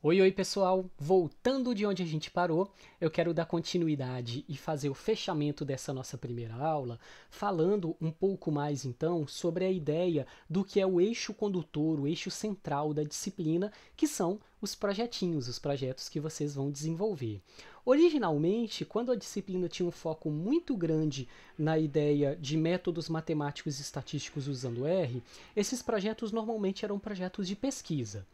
Oi, oi pessoal! Voltando de onde a gente parou, eu quero dar continuidade e fazer o fechamento dessa nossa primeira aula, falando um pouco mais então sobre a ideia do que é o eixo condutor, o eixo central da disciplina, que são os projetinhos, os projetos que vocês vão desenvolver. Originalmente, quando a disciplina tinha um foco muito grande na ideia de métodos matemáticos e estatísticos usando R, esses projetos normalmente eram projetos de pesquisa.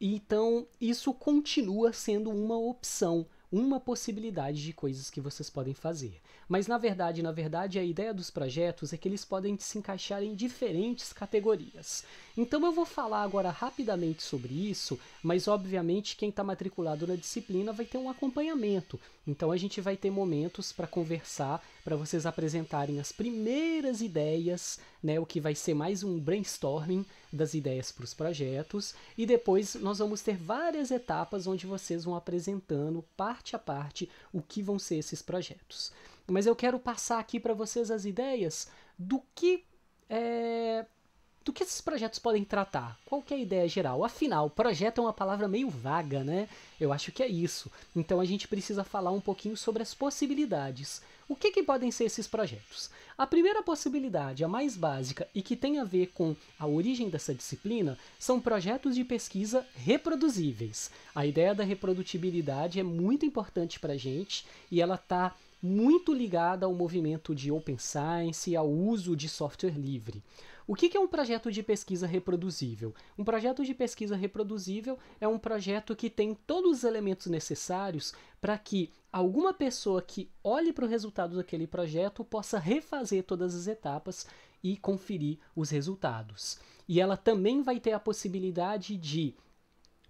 Então, isso continua sendo uma opção, uma possibilidade de coisas que vocês podem fazer. Mas na verdade, na verdade, a ideia dos projetos é que eles podem se encaixar em diferentes categorias. Então eu vou falar agora rapidamente sobre isso, mas obviamente quem está matriculado na disciplina vai ter um acompanhamento. Então a gente vai ter momentos para conversar, para vocês apresentarem as primeiras ideias, né, o que vai ser mais um brainstorming das ideias para os projetos, e depois nós vamos ter várias etapas onde vocês vão apresentando parte a parte o que vão ser esses projetos mas eu quero passar aqui para vocês as ideias do que é, do que esses projetos podem tratar? Qual que é a ideia geral? Afinal, projeto é uma palavra meio vaga, né? Eu acho que é isso. Então a gente precisa falar um pouquinho sobre as possibilidades. O que, que podem ser esses projetos? A primeira possibilidade, a mais básica e que tem a ver com a origem dessa disciplina, são projetos de pesquisa reproduzíveis. A ideia da reprodutibilidade é muito importante para a gente e ela está muito ligada ao movimento de open science e ao uso de software livre. O que é um projeto de pesquisa reproduzível? Um projeto de pesquisa reproduzível é um projeto que tem todos os elementos necessários para que alguma pessoa que olhe para o resultado daquele projeto possa refazer todas as etapas e conferir os resultados. E ela também vai ter a possibilidade de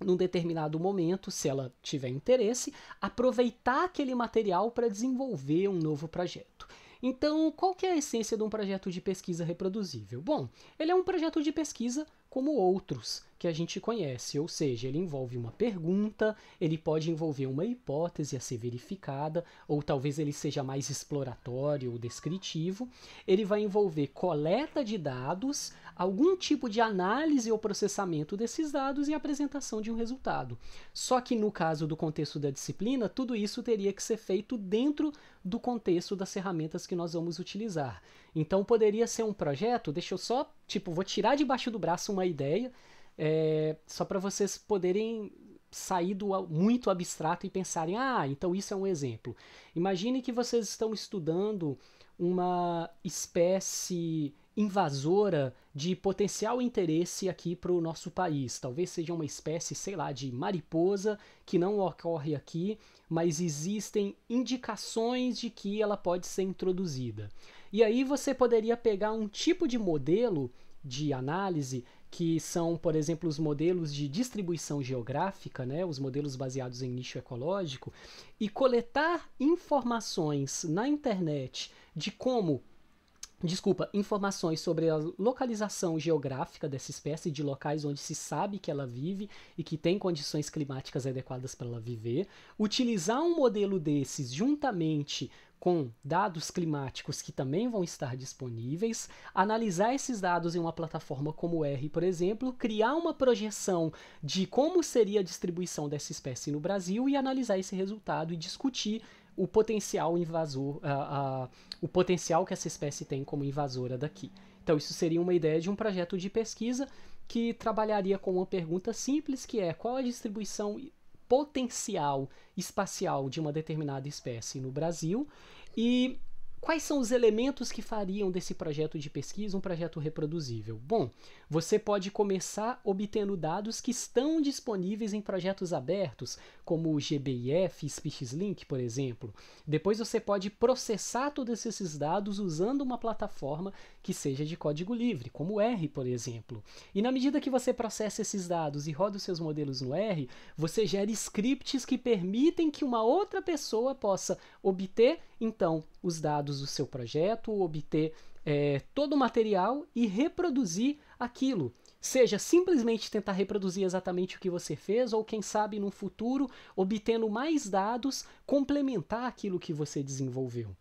num determinado momento, se ela tiver interesse, aproveitar aquele material para desenvolver um novo projeto. Então, qual que é a essência de um projeto de pesquisa reproduzível? Bom, ele é um projeto de pesquisa como outros que a gente conhece, ou seja, ele envolve uma pergunta, ele pode envolver uma hipótese a ser verificada, ou talvez ele seja mais exploratório ou descritivo. Ele vai envolver coleta de dados, algum tipo de análise ou processamento desses dados e apresentação de um resultado. Só que no caso do contexto da disciplina, tudo isso teria que ser feito dentro do contexto das ferramentas que nós vamos utilizar. Então poderia ser um projeto, deixa eu só tipo, vou tirar debaixo do braço uma ideia, é, só para vocês poderem sair do muito abstrato e pensarem, ah, então isso é um exemplo. Imagine que vocês estão estudando uma espécie invasora de potencial interesse aqui para o nosso país. Talvez seja uma espécie, sei lá, de mariposa que não ocorre aqui, mas existem indicações de que ela pode ser introduzida. E aí você poderia pegar um tipo de modelo de análise que são, por exemplo, os modelos de distribuição geográfica, né, os modelos baseados em nicho ecológico, e coletar informações na internet de como desculpa, informações sobre a localização geográfica dessa espécie, de locais onde se sabe que ela vive e que tem condições climáticas adequadas para ela viver, utilizar um modelo desses juntamente com dados climáticos que também vão estar disponíveis, analisar esses dados em uma plataforma como R, por exemplo, criar uma projeção de como seria a distribuição dessa espécie no Brasil e analisar esse resultado e discutir o potencial invasor, uh, uh, o potencial que essa espécie tem como invasora daqui. Então, isso seria uma ideia de um projeto de pesquisa que trabalharia com uma pergunta simples que é qual a distribuição potencial espacial de uma determinada espécie no Brasil e quais são os elementos que fariam desse projeto de pesquisa um projeto reproduzível? Bom, você pode começar obtendo dados que estão disponíveis em projetos abertos, como o GBIF, SpeechLink, por exemplo. Depois você pode processar todos esses dados usando uma plataforma que seja de código livre, como o R, por exemplo. E na medida que você processa esses dados e roda os seus modelos no R, você gera scripts que permitem que uma outra pessoa possa obter, então, os dados do seu projeto, obter é, todo o material e reproduzir aquilo. Seja simplesmente tentar reproduzir exatamente o que você fez, ou quem sabe no futuro, obtendo mais dados, complementar aquilo que você desenvolveu.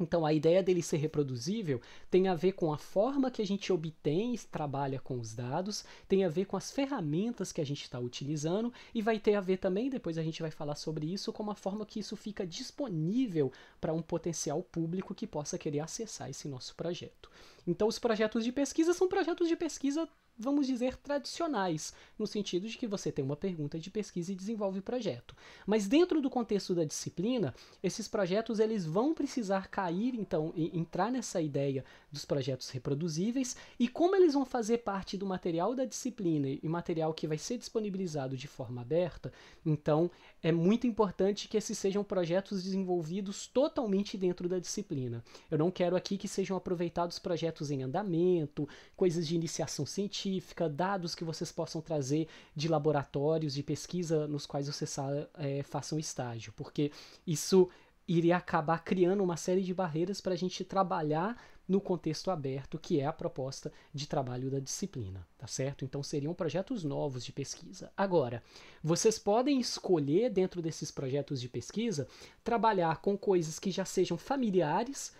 Então, a ideia dele ser reproduzível tem a ver com a forma que a gente obtém e trabalha com os dados, tem a ver com as ferramentas que a gente está utilizando e vai ter a ver também, depois a gente vai falar sobre isso, com a forma que isso fica disponível para um potencial público que possa querer acessar esse nosso projeto. Então, os projetos de pesquisa são projetos de pesquisa vamos dizer, tradicionais, no sentido de que você tem uma pergunta de pesquisa e desenvolve projeto. Mas dentro do contexto da disciplina, esses projetos eles vão precisar cair, então, entrar nessa ideia dos projetos reproduzíveis e como eles vão fazer parte do material da disciplina e material que vai ser disponibilizado de forma aberta, então é muito importante que esses sejam projetos desenvolvidos totalmente dentro da disciplina. Eu não quero aqui que sejam aproveitados projetos em andamento, coisas de iniciação científica, científica, dados que vocês possam trazer de laboratórios, de pesquisa nos quais vocês é, façam estágio, porque isso iria acabar criando uma série de barreiras para a gente trabalhar no contexto aberto, que é a proposta de trabalho da disciplina, tá certo? Então seriam projetos novos de pesquisa. Agora, vocês podem escolher dentro desses projetos de pesquisa trabalhar com coisas que já sejam familiares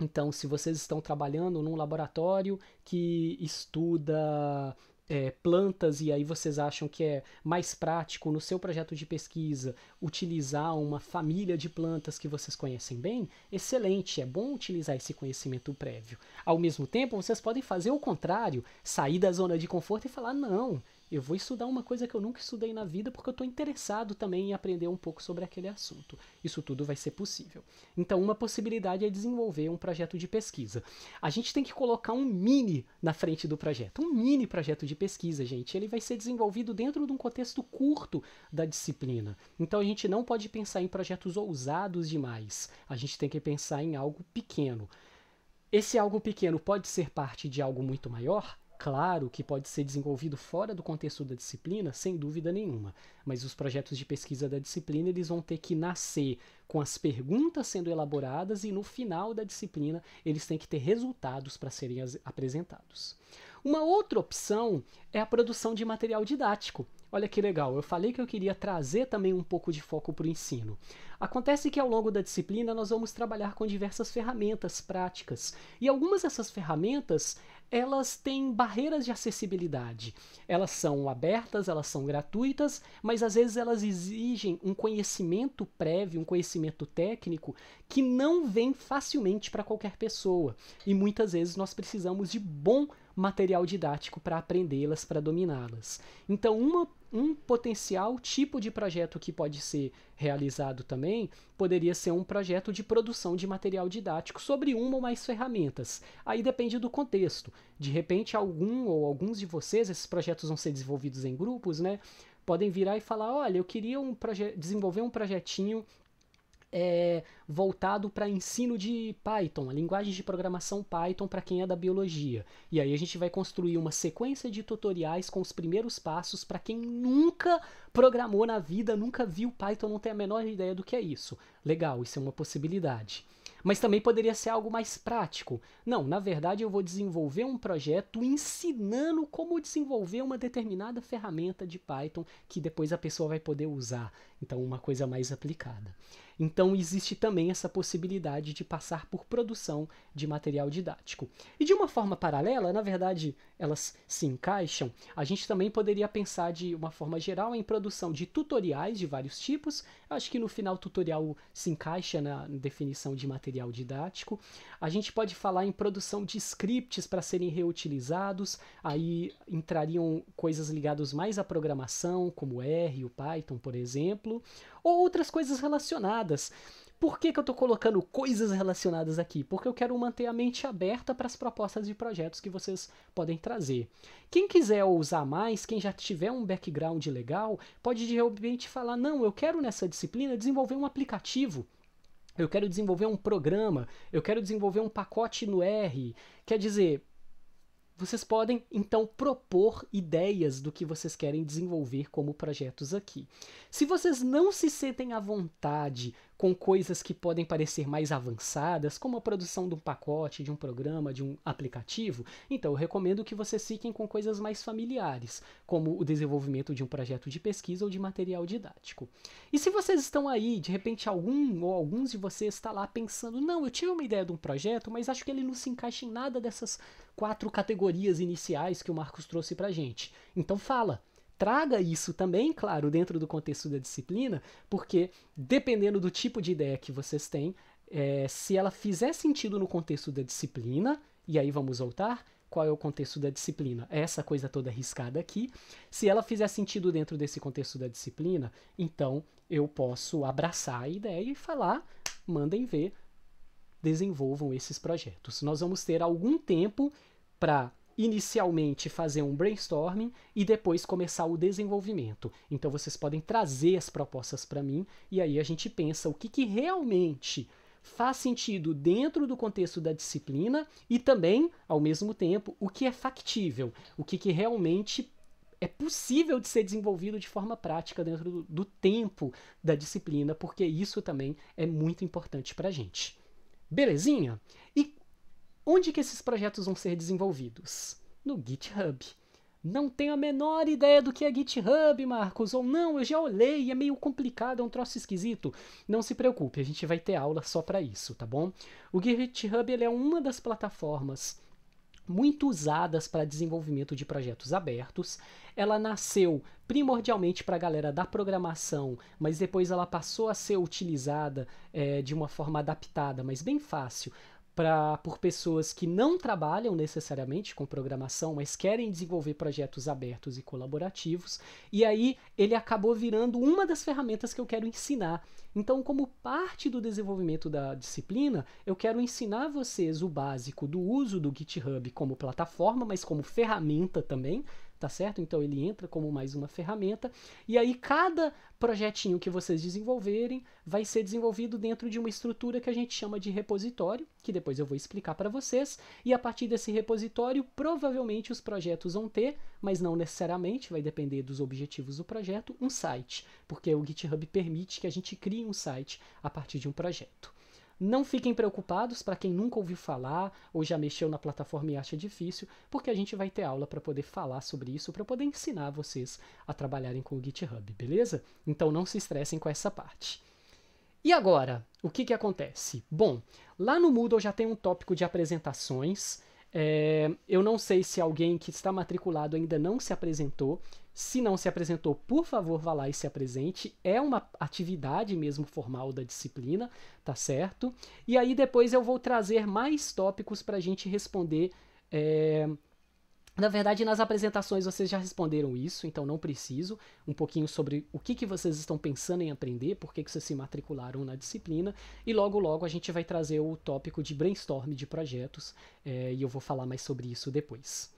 então, se vocês estão trabalhando num laboratório que estuda é, plantas e aí vocês acham que é mais prático no seu projeto de pesquisa utilizar uma família de plantas que vocês conhecem bem, excelente, é bom utilizar esse conhecimento prévio. Ao mesmo tempo, vocês podem fazer o contrário, sair da zona de conforto e falar: não, eu vou estudar uma coisa que eu nunca estudei na vida porque eu estou interessado também em aprender um pouco sobre aquele assunto. Isso tudo vai ser possível. Então, uma possibilidade é desenvolver um projeto de pesquisa. A gente tem que colocar um mini na frente do projeto. Um mini projeto de pesquisa, gente. Ele vai ser desenvolvido dentro de um contexto curto da disciplina. Então, a gente não pode pensar em projetos ousados demais. A gente tem que pensar em algo pequeno. Esse algo pequeno pode ser parte de algo muito maior? Claro que pode ser desenvolvido fora do contexto da disciplina, sem dúvida nenhuma, mas os projetos de pesquisa da disciplina eles vão ter que nascer com as perguntas sendo elaboradas e no final da disciplina eles têm que ter resultados para serem apresentados. Uma outra opção é a produção de material didático. Olha que legal, eu falei que eu queria trazer também um pouco de foco para o ensino. Acontece que ao longo da disciplina nós vamos trabalhar com diversas ferramentas práticas e algumas dessas ferramentas elas têm barreiras de acessibilidade. Elas são abertas, elas são gratuitas, mas às vezes elas exigem um conhecimento prévio, um conhecimento técnico que não vem facilmente para qualquer pessoa. E muitas vezes nós precisamos de bom material didático para aprendê-las, para dominá-las. Então, uma, um potencial tipo de projeto que pode ser realizado também poderia ser um projeto de produção de material didático sobre uma ou mais ferramentas. Aí depende do contexto. De repente, algum ou alguns de vocês, esses projetos vão ser desenvolvidos em grupos, né? Podem virar e falar: olha, eu queria um desenvolver um projetinho é, voltado para ensino de Python, a linguagem de programação Python para quem é da biologia. E aí a gente vai construir uma sequência de tutoriais com os primeiros passos para quem nunca programou na vida, nunca viu Python, não tem a menor ideia do que é isso. Legal, isso é uma possibilidade mas também poderia ser algo mais prático. Não, na verdade eu vou desenvolver um projeto ensinando como desenvolver uma determinada ferramenta de Python que depois a pessoa vai poder usar. Então, uma coisa mais aplicada. Então existe também essa possibilidade de passar por produção de material didático. E de uma forma paralela, na verdade, elas se encaixam. A gente também poderia pensar de uma forma geral em produção de tutoriais de vários tipos. Acho que no final tutorial se encaixa na definição de material didático. A gente pode falar em produção de scripts para serem reutilizados. Aí entrariam coisas ligadas mais à programação, como R, o Python, por exemplo ou outras coisas relacionadas. Por que, que eu estou colocando coisas relacionadas aqui? Porque eu quero manter a mente aberta para as propostas de projetos que vocês podem trazer. Quem quiser usar mais, quem já tiver um background legal, pode de repente falar: não, eu quero nessa disciplina desenvolver um aplicativo. Eu quero desenvolver um programa, eu quero desenvolver um pacote no R. Quer dizer, vocês podem então propor ideias do que vocês querem desenvolver como projetos aqui. Se vocês não se sentem à vontade com coisas que podem parecer mais avançadas, como a produção de um pacote, de um programa, de um aplicativo, então eu recomendo que vocês fiquem com coisas mais familiares, como o desenvolvimento de um projeto de pesquisa ou de material didático. E se vocês estão aí, de repente algum ou alguns de vocês está lá pensando, não, eu tive uma ideia de um projeto, mas acho que ele não se encaixa em nada dessas quatro categorias iniciais que o Marcos trouxe pra gente. Então fala, traga isso também, claro, dentro do contexto da disciplina, porque dependendo do tipo de ideia que vocês têm, é, se ela fizer sentido no contexto da disciplina, e aí vamos voltar, qual é o contexto da disciplina. É essa coisa toda riscada aqui. Se ela fizer sentido dentro desse contexto da disciplina, então eu posso abraçar a ideia e falar: mandem ver, desenvolvam esses projetos. Nós vamos ter algum tempo para inicialmente fazer um brainstorming e depois começar o desenvolvimento. Então vocês podem trazer as propostas para mim e aí a gente pensa o que, que realmente faz sentido dentro do contexto da disciplina e também, ao mesmo tempo, o que é factível, o que, que realmente é possível de ser desenvolvido de forma prática dentro do, do tempo da disciplina, porque isso também é muito importante para a gente. Belezinha? E Onde que esses projetos vão ser desenvolvidos? No GitHub. Não tenho a menor ideia do que é GitHub, Marcos, ou não, eu já olhei, é meio complicado, é um troço esquisito. Não se preocupe, a gente vai ter aula só para isso, tá bom? O GitHub ele é uma das plataformas muito usadas para desenvolvimento de projetos abertos. Ela nasceu primordialmente para a galera da programação, mas depois ela passou a ser utilizada é, de uma forma adaptada, mas bem fácil, pra, por pessoas que não trabalham necessariamente com programação, mas querem desenvolver projetos abertos e colaborativos. E aí ele acabou virando uma das ferramentas que eu quero ensinar. Então, como parte do desenvolvimento da disciplina, eu quero ensinar vocês o básico do uso do GitHub como plataforma, mas como ferramenta também, tá certo? Então ele entra como mais uma ferramenta. E aí cada projetinho que vocês desenvolverem vai ser desenvolvido dentro de uma estrutura que a gente chama de repositório, que depois eu vou explicar para vocês. E a partir desse repositório, provavelmente os projetos vão ter, mas não necessariamente, vai depender dos objetivos do projeto, um site, porque o GitHub permite que a gente crie um site a partir de um projeto. Não fiquem preocupados para quem nunca ouviu falar ou já mexeu na plataforma e acha difícil, porque a gente vai ter aula para poder falar sobre isso, para poder ensinar vocês a trabalharem com o GitHub, beleza? Então não se estressem com essa parte. E agora, o que, que acontece? Bom, lá no Moodle já tem um tópico de apresentações é, eu não sei se alguém que está matriculado ainda não se apresentou. Se não se apresentou, por favor, vá lá e se apresente. É uma atividade mesmo formal da disciplina, tá certo? E aí depois eu vou trazer mais tópicos para a gente responder. É, na verdade, nas apresentações vocês já responderam isso, então não preciso. Um pouquinho sobre o que, que vocês estão pensando em aprender, por que, que vocês se matricularam na disciplina. E logo, logo a gente vai trazer o tópico de brainstorm de projetos é, e eu vou falar mais sobre isso depois.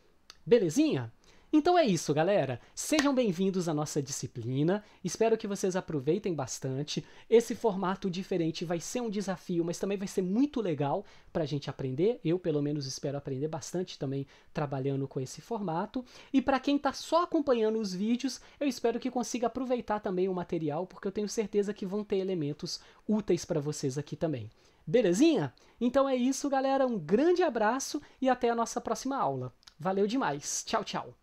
Belezinha? Então é isso, galera. Sejam bem-vindos à nossa disciplina. Espero que vocês aproveitem bastante. Esse formato diferente vai ser um desafio, mas também vai ser muito legal para a gente aprender. Eu, pelo menos, espero aprender bastante também trabalhando com esse formato. E para quem está só acompanhando os vídeos, eu espero que consiga aproveitar também o material, porque eu tenho certeza que vão ter elementos úteis para vocês aqui também. Belezinha? Então é isso, galera. Um grande abraço e até a nossa próxima aula. Valeu demais. Tchau, tchau.